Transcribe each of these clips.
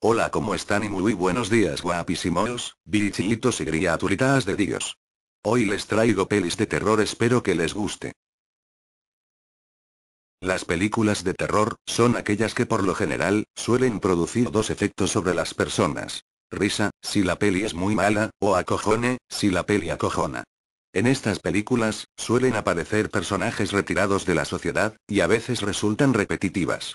Hola, ¿cómo están? Y muy buenos días, guapísimos, bichillitos y criaturitas de Dios. Hoy les traigo pelis de terror, espero que les guste. Las películas de terror, son aquellas que por lo general, suelen producir dos efectos sobre las personas. Risa, si la peli es muy mala, o acojone, si la peli acojona. En estas películas, suelen aparecer personajes retirados de la sociedad, y a veces resultan repetitivas.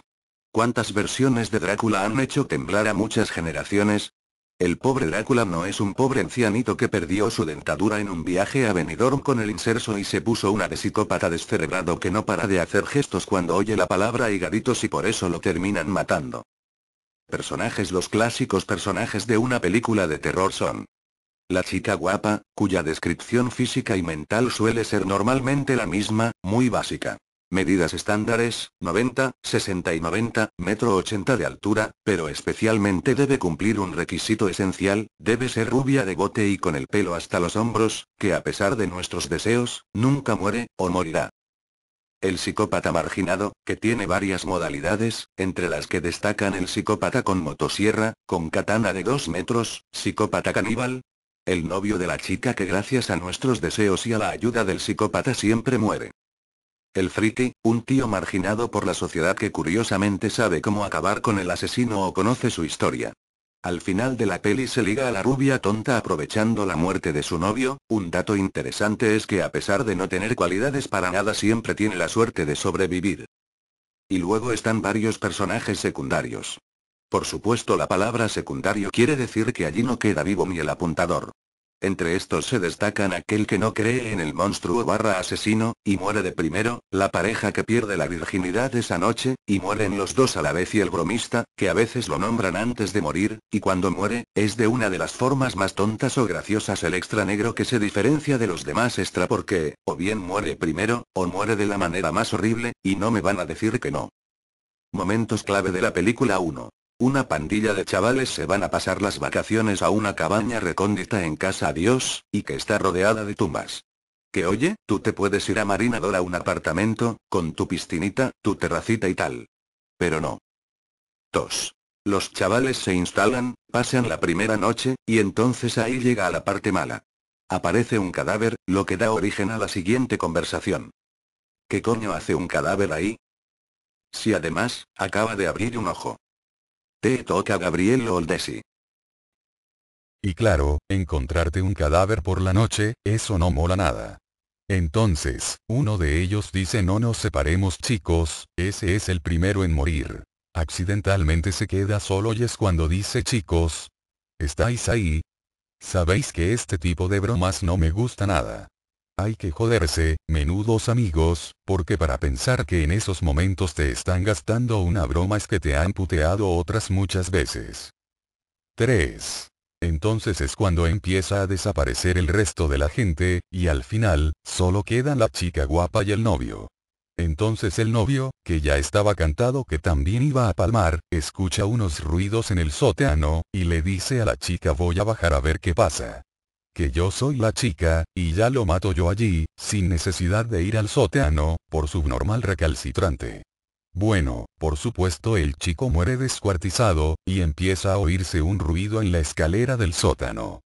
¿Cuántas versiones de Drácula han hecho temblar a muchas generaciones? El pobre Drácula no es un pobre ancianito que perdió su dentadura en un viaje a Benidorm con el inserso y se puso una de psicópata descerebrado que no para de hacer gestos cuando oye la palabra higaditos y por eso lo terminan matando. Personajes Los clásicos personajes de una película de terror son la chica guapa, cuya descripción física y mental suele ser normalmente la misma, muy básica medidas estándares, 90, 60 y 90, metro 80 de altura, pero especialmente debe cumplir un requisito esencial, debe ser rubia de bote y con el pelo hasta los hombros, que a pesar de nuestros deseos, nunca muere, o morirá. El psicópata marginado, que tiene varias modalidades, entre las que destacan el psicópata con motosierra, con katana de 2 metros, psicópata caníbal, el novio de la chica que gracias a nuestros deseos y a la ayuda del psicópata siempre muere. El Friti, un tío marginado por la sociedad que curiosamente sabe cómo acabar con el asesino o conoce su historia. Al final de la peli se liga a la rubia tonta aprovechando la muerte de su novio, un dato interesante es que a pesar de no tener cualidades para nada siempre tiene la suerte de sobrevivir. Y luego están varios personajes secundarios. Por supuesto la palabra secundario quiere decir que allí no queda vivo ni el apuntador. Entre estos se destacan aquel que no cree en el monstruo barra asesino, y muere de primero, la pareja que pierde la virginidad esa noche, y mueren los dos a la vez y el bromista, que a veces lo nombran antes de morir, y cuando muere, es de una de las formas más tontas o graciosas el extra negro que se diferencia de los demás extra porque, o bien muere primero, o muere de la manera más horrible, y no me van a decir que no. Momentos clave de la película 1. Una pandilla de chavales se van a pasar las vacaciones a una cabaña recóndita en casa a Dios, y que está rodeada de tumbas. Que oye, tú te puedes ir a Marinador a un apartamento, con tu piscinita, tu terracita y tal. Pero no. Tos. Los chavales se instalan, pasan la primera noche, y entonces ahí llega a la parte mala. Aparece un cadáver, lo que da origen a la siguiente conversación. ¿Qué coño hace un cadáver ahí? Si además, acaba de abrir un ojo. Te toca Gabriel Oldesi. Y claro, encontrarte un cadáver por la noche, eso no mola nada. Entonces, uno de ellos dice no nos separemos chicos, ese es el primero en morir. Accidentalmente se queda solo y es cuando dice chicos, ¿estáis ahí? Sabéis que este tipo de bromas no me gusta nada. Hay que joderse, menudos amigos, porque para pensar que en esos momentos te están gastando una broma es que te han puteado otras muchas veces. 3. Entonces es cuando empieza a desaparecer el resto de la gente, y al final, solo quedan la chica guapa y el novio. Entonces el novio, que ya estaba cantado que también iba a palmar, escucha unos ruidos en el sótano, y le dice a la chica voy a bajar a ver qué pasa que yo soy la chica, y ya lo mato yo allí, sin necesidad de ir al sótano, por subnormal recalcitrante. Bueno, por supuesto el chico muere descuartizado, y empieza a oírse un ruido en la escalera del sótano.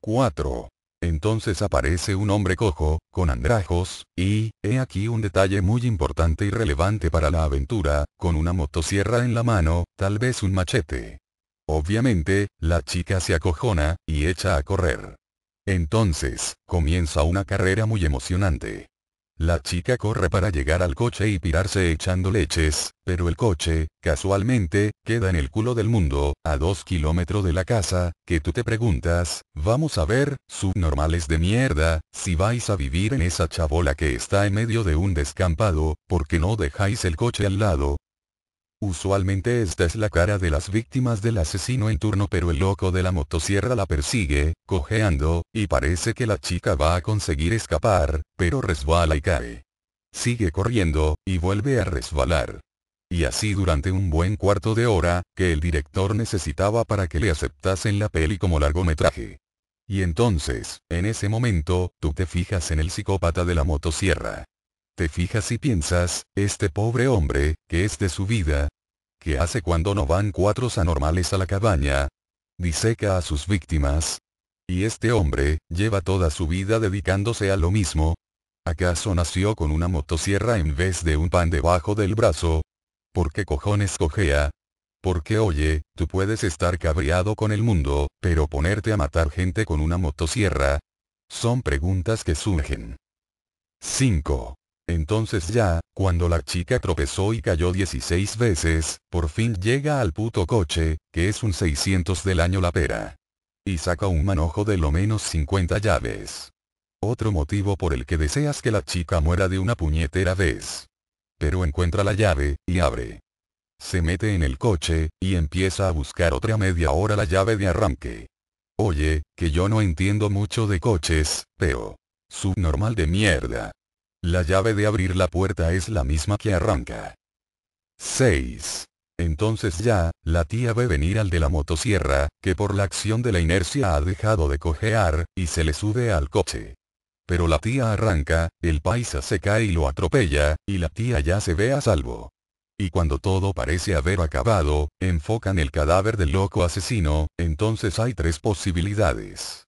4. Entonces aparece un hombre cojo, con andrajos, y, he aquí un detalle muy importante y relevante para la aventura, con una motosierra en la mano, tal vez un machete. Obviamente, la chica se acojona, y echa a correr. Entonces, comienza una carrera muy emocionante. La chica corre para llegar al coche y pirarse echando leches, pero el coche, casualmente, queda en el culo del mundo, a dos kilómetros de la casa, que tú te preguntas, vamos a ver, subnormales de mierda, si vais a vivir en esa chabola que está en medio de un descampado, ¿por qué no dejáis el coche al lado, Usualmente esta es la cara de las víctimas del asesino en turno pero el loco de la motosierra la persigue, cojeando, y parece que la chica va a conseguir escapar, pero resbala y cae. Sigue corriendo, y vuelve a resbalar. Y así durante un buen cuarto de hora, que el director necesitaba para que le aceptasen la peli como largometraje. Y entonces, en ese momento, tú te fijas en el psicópata de la motosierra te fijas y piensas, este pobre hombre, que es de su vida? ¿Qué hace cuando no van cuatro anormales a la cabaña? Diseca a sus víctimas. Y este hombre, lleva toda su vida dedicándose a lo mismo. ¿Acaso nació con una motosierra en vez de un pan debajo del brazo? ¿Por qué cojones cojea? Porque oye, tú puedes estar cabreado con el mundo, pero ponerte a matar gente con una motosierra. Son preguntas que surgen. 5. Entonces ya, cuando la chica tropezó y cayó 16 veces, por fin llega al puto coche, que es un 600 del año la pera. Y saca un manojo de lo menos 50 llaves. Otro motivo por el que deseas que la chica muera de una puñetera vez. Pero encuentra la llave, y abre. Se mete en el coche, y empieza a buscar otra media hora la llave de arranque. Oye, que yo no entiendo mucho de coches, pero... Subnormal de mierda. La llave de abrir la puerta es la misma que arranca. 6. Entonces ya, la tía ve venir al de la motosierra, que por la acción de la inercia ha dejado de cojear, y se le sube al coche. Pero la tía arranca, el paisa se cae y lo atropella, y la tía ya se ve a salvo. Y cuando todo parece haber acabado, enfocan el cadáver del loco asesino, entonces hay tres posibilidades.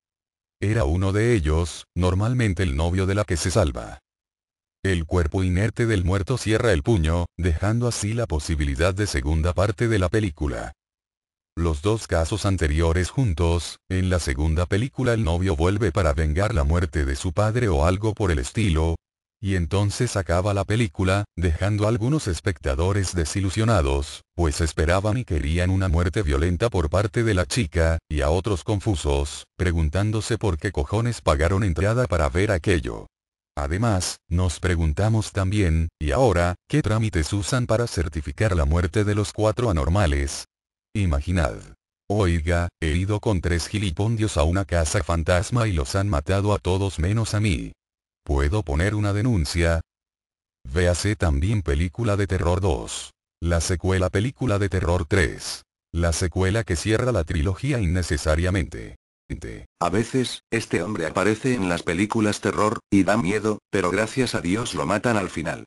Era uno de ellos, normalmente el novio de la que se salva. El cuerpo inerte del muerto cierra el puño, dejando así la posibilidad de segunda parte de la película. Los dos casos anteriores juntos, en la segunda película el novio vuelve para vengar la muerte de su padre o algo por el estilo, y entonces acaba la película, dejando a algunos espectadores desilusionados, pues esperaban y querían una muerte violenta por parte de la chica, y a otros confusos, preguntándose por qué cojones pagaron entrada para ver aquello. Además, nos preguntamos también, ¿y ahora, qué trámites usan para certificar la muerte de los cuatro anormales? Imaginad. Oiga, he ido con tres gilipondios a una casa fantasma y los han matado a todos menos a mí. ¿Puedo poner una denuncia? Véase también película de terror 2. La secuela película de terror 3. La secuela que cierra la trilogía innecesariamente. A veces, este hombre aparece en las películas terror, y da miedo, pero gracias a Dios lo matan al final.